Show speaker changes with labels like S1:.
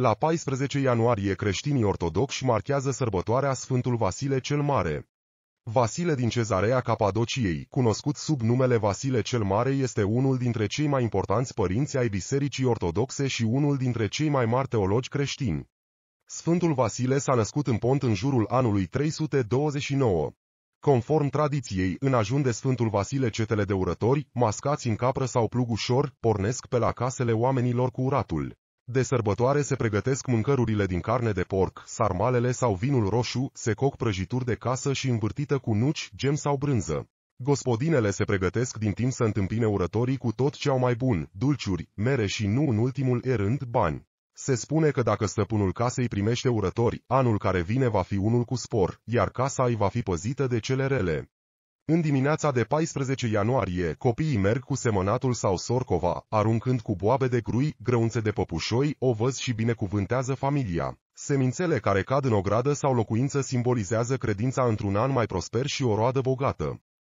S1: La 14 ianuarie creștinii ortodoxi marchează sărbătoarea Sfântul Vasile cel Mare. Vasile din Cezarea Capadociei, cunoscut sub numele Vasile cel Mare, este unul dintre cei mai importanți părinți ai Bisericii Ortodoxe și unul dintre cei mai mari teologi creștini. Sfântul Vasile s-a născut în Pont în jurul anului 329. Conform tradiției, în ajun de Sfântul Vasile cetele de urători, mascați în capră sau plug ușor, pornesc pe la casele oamenilor cu uratul. De sărbătoare se pregătesc mâncărurile din carne de porc, sarmalele sau vinul roșu, se coc prăjituri de casă și învârtită cu nuci, gem sau brânză. Gospodinele se pregătesc din timp să întâmpine urătorii cu tot ce au mai bun, dulciuri, mere și nu în ultimul erând bani. Se spune că dacă stăpânul casei primește urători, anul care vine va fi unul cu spor, iar casa îi va fi păzită de cele rele. În dimineața de 14 ianuarie, copiii merg cu semănatul sau sorcova, aruncând cu boabe de grui, grăunțe de păpușoi, ovăz și binecuvântează familia. Semințele care cad în ogradă sau locuință simbolizează credința într-un an mai prosper și o roadă bogată.